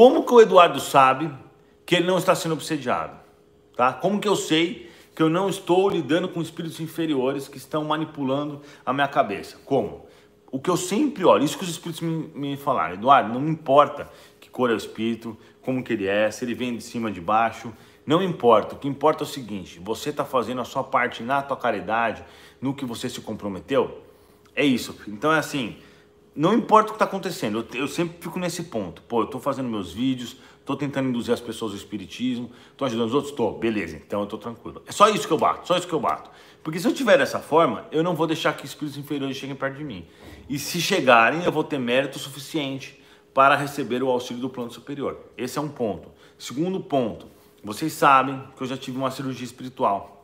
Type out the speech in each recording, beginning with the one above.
Como que o Eduardo sabe que ele não está sendo obsediado? Tá? Como que eu sei que eu não estou lidando com espíritos inferiores que estão manipulando a minha cabeça? Como? O que eu sempre olho, isso que os espíritos me, me falaram, Eduardo, não importa que cor é o espírito, como que ele é, se ele vem de cima, de baixo, não importa, o que importa é o seguinte: você está fazendo a sua parte na tua caridade, no que você se comprometeu? É isso. Então é assim: não importa o que está acontecendo, eu, eu, sempre fico nesse ponto. Pô, eu estou fazendo meus vídeos, estou tentando induzir as pessoas ao espiritismo, estou ajudando os outros? Estou, beleza, então eu estou tranquilo. É só isso que eu bato, só isso que eu bato. Porque se eu tiver dessa forma, eu não vou deixar que espíritos inferiores cheguem perto de mim. E se chegarem, eu vou ter mérito suficiente para receber o auxílio do plano superior. Esse é um ponto. Segundo ponto, vocês sabem que eu já tive uma cirurgia espiritual.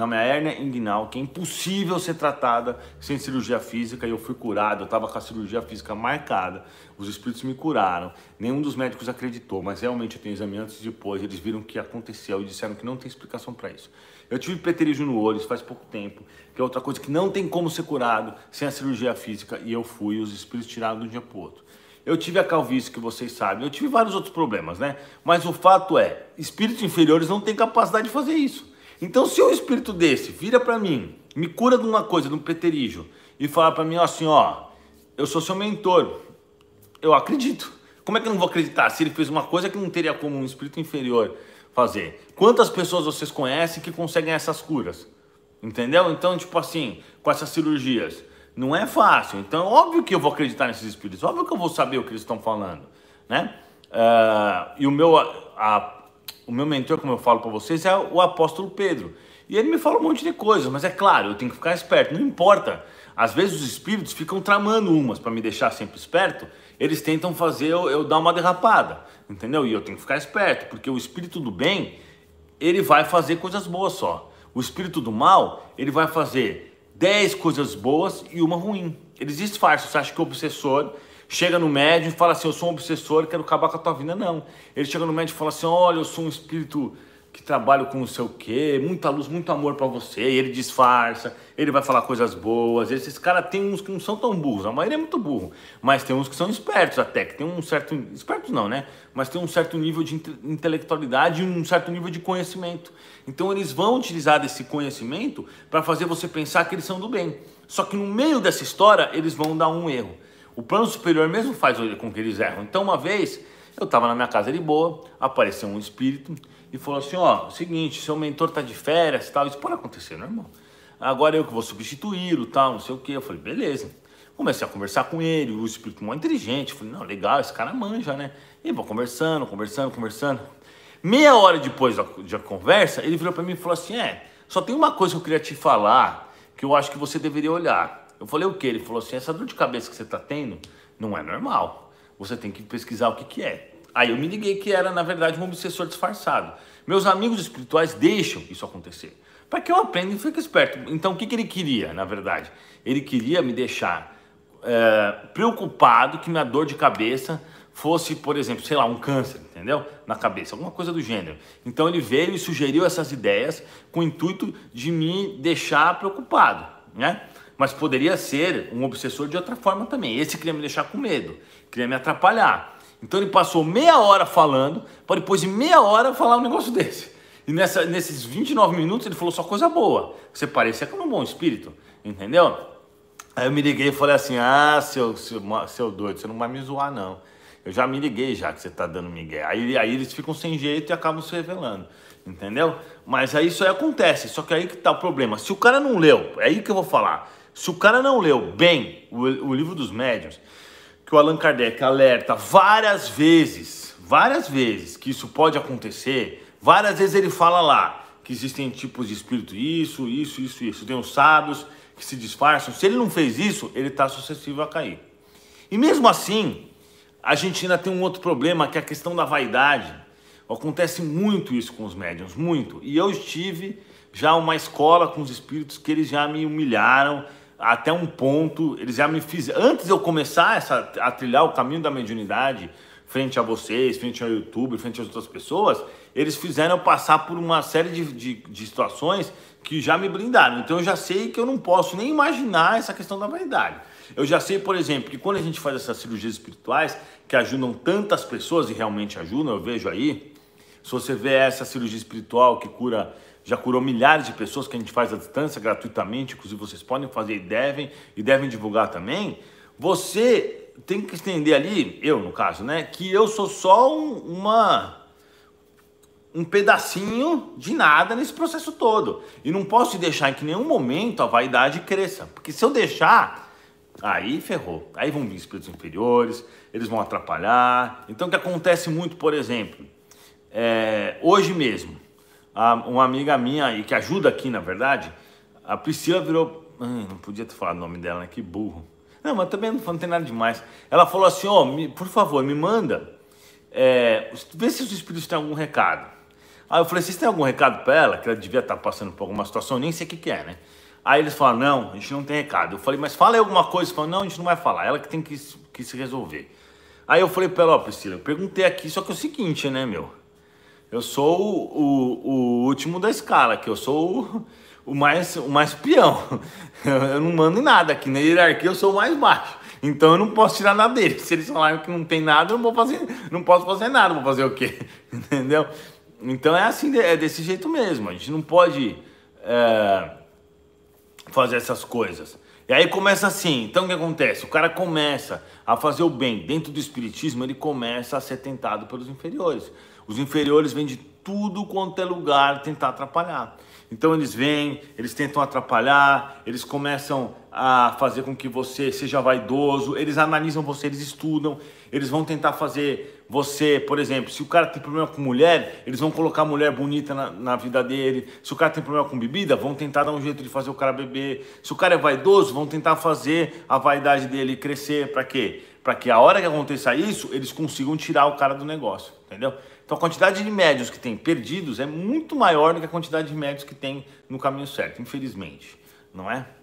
Na minha hérnia é inguinal, que é impossível ser tratada sem cirurgia física, e eu fui curado, eu estava com a cirurgia física marcada, os espíritos me curaram, nenhum dos médicos acreditou, mas realmente eu tenho exame antes e depois, eles viram o que aconteceu e disseram que não tem explicação para isso. Eu tive preterígio no olho, isso faz pouco tempo, que é outra coisa que não tem como ser curado sem a cirurgia física, e eu fui, os espíritos tiraram de um dia para outro. Eu tive a calvície, que vocês sabem, eu tive vários outros problemas, né? Mas o fato é, espíritos inferiores não têm capacidade de fazer isso. Então, se um espírito desse vira para mim, me cura de uma coisa, de um preterijo, e falar para mim, ó, assim, ó, eu sou seu mentor, eu acredito. Como é que eu não vou acreditar se ele fez uma coisa que não teria como um espírito inferior fazer? Quantas pessoas vocês conhecem que conseguem essas curas? Entendeu? Então, tipo assim, com essas cirurgias, não é fácil. Então, óbvio que eu vou acreditar nesses espíritos, óbvio que eu vou saber o que eles estão falando, né? Uh, e o meu, a o meu mentor, como eu falo para vocês, é o apóstolo Pedro. E ele me fala um monte de coisas, mas é claro, eu tenho que ficar esperto, não importa. Às vezes os espíritos ficam tramando umas para me deixar sempre esperto, eles tentam fazer eu, eu dar uma derrapada, entendeu? E eu tenho que ficar esperto, porque o espírito do bem, ele vai fazer coisas boas só. O espírito do mal, ele vai fazer 10 coisas boas e uma ruim. Eles disfarçam. Você acha que o obsessor chega no médium e fala assim: Eu sou um obsessor, quero acabar com a tua vida. Não. Ele chega no médium e fala assim: Olha, eu sou um espírito que trabalho com não sei o quê, muita luz, muito amor para você. E ele disfarça, ele vai falar coisas boas. Esses caras tem uns que não são tão burros, a maioria é muito burro, mas tem uns que são espertos até, que tem um certo. Espertos não, né? Mas tem um certo nível de intelectualidade e um certo nível de conhecimento. Então eles vão utilizar desse conhecimento para fazer você pensar que eles são do bem. Só que no meio dessa história, eles vão dar um erro. O plano superior mesmo faz com que eles erram. Então, uma vez, eu estava na minha casa de boa, apareceu um espírito e falou assim: ó, é seguinte, seu mentor tá de férias e tal. Isso pode acontecer, né, irmão? Agora eu que vou substituí-lo, tal, não sei o quê. Eu falei: beleza. Comecei a conversar com ele, o espírito muito inteligente. falei: não, legal, esse cara manja, né? E vou conversando, conversando, conversando. Meia hora depois da, da conversa, ele virou para mim e falou assim: é, só tem uma coisa que eu queria te falar que eu acho que você deveria olhar. Eu falei o que? Ele falou assim: essa dor de cabeça que você está tendo não é normal. Você tem que pesquisar o que, que é. Aí eu me liguei que era, na verdade, um obsessor disfarçado. Meus amigos espirituais deixam isso acontecer. Para que eu aprenda e fique esperto. Então, o que, que ele queria, na verdade? Ele queria me deixar é, preocupado que minha dor de cabeça fosse, por exemplo, sei lá, um câncer, entendeu? Na cabeça, alguma coisa do gênero. Então ele veio e sugeriu essas ideias com o intuito de me deixar preocupado, né? Mas poderia ser um obsessor de outra forma também. Esse queria me deixar com medo, queria me atrapalhar. Então ele passou meia hora falando, para depois de meia hora falar um negócio desse. E nessa, nesses 29 minutos ele falou só coisa boa. Você parecia como um bom espírito, entendeu? Aí eu me liguei e falei assim: ah, seu, seu, seu doido, você não vai me zoar não. Eu já me liguei já que você tá dando migué. Aí, aí eles ficam sem jeito e acabam se revelando. Entendeu? Mas aí isso aí acontece. Só que aí que tá o problema. Se o cara não leu, é aí que eu vou falar. Se o cara não leu bem o, o livro dos médiuns, que o Allan Kardec alerta várias vezes, várias vezes que isso pode acontecer, várias vezes ele fala lá que existem tipos de espírito, isso, isso, isso, isso. Tem os sábios que se disfarçam. Se ele não fez isso, ele está suscetível a cair. E mesmo assim, a gente ainda tem um outro problema, que é a questão da vaidade. Acontece muito isso com os médiums, muito. E eu estive já uma escola com os espíritos que eles já me humilharam, até um ponto, eles já me fizeram. Antes de eu começar essa, a trilhar o caminho da mediunidade, frente a vocês, frente ao YouTube, frente às outras pessoas, eles fizeram eu passar por uma série de, de, de situações que já me blindaram. Então eu já sei que eu não posso nem imaginar essa questão da vaidade. Eu já sei, por exemplo, que quando a gente faz essas cirurgias espirituais que ajudam tantas pessoas e realmente ajudam, eu vejo aí. Se você vê essa cirurgia espiritual que cura já curou milhares de pessoas que a gente faz à distância gratuitamente, inclusive vocês podem fazer e devem, e devem divulgar também. Você tem que entender ali, eu no caso, né, que eu sou só um, uma um pedacinho de nada nesse processo todo. E não posso deixar que em nenhum momento a vaidade cresça, porque se eu deixar, aí ferrou. Aí vão vir espíritos inferiores, eles vão atrapalhar. Então o que acontece muito, por exemplo, é, hoje mesmo, ah, uma amiga minha, e que ajuda aqui, na verdade, a Priscila virou. não podia ter falado o nome dela, né? Que burro. Não, mas também não, não tem nada demais. Ela falou assim: ó, oh, por favor, me manda. É, vê se os espíritos têm algum recado. Aí eu falei: vocês têm algum recado para ela? Que ela devia estar tá passando por alguma situação, nem sei o que, que é, né? Aí eles falaram: não, a gente não tem recado. Eu falei: mas fala aí alguma coisa. Eles falaram: não, a gente não vai falar. Ela que tem que, que se resolver. Aí eu falei para ela: ó, oh, Priscila, eu perguntei aqui, só que é o seguinte, né, meu? Eu sou o, o, o último da escala, que eu sou o, o, mais, o mais peão. Eu não mando em nada, aqui na hierarquia eu sou o mais baixo. Então eu não posso tirar nada deles. Se eles falarem que não tem nada, eu não vou fazer, não posso fazer nada, vou fazer o quê? Entendeu? Então é assim, é desse jeito mesmo. A gente não pode é, fazer essas coisas. E aí começa assim, então o que acontece? O cara começa a fazer o bem. Dentro do espiritismo, ele começa a ser tentado pelos inferiores. Os inferiores vêm de tudo quanto é lugar tentar atrapalhar. Então eles vêm, eles tentam atrapalhar, eles começam a fazer com que você seja vaidoso, eles analisam você, eles estudam, eles vão tentar fazer você, por exemplo, se o cara tem problema com mulher, eles vão colocar mulher bonita na, na, vida dele, se o cara tem problema com bebida, vão tentar dar um jeito de fazer o cara beber, se o cara é vaidoso, vão tentar fazer a vaidade dele crescer, para quê? Para que a hora que aconteça isso, eles consigam tirar o cara do negócio, entendeu? Então a quantidade de médios que tem perdidos é muito maior do que a quantidade de médios que tem no caminho certo, infelizmente, não é?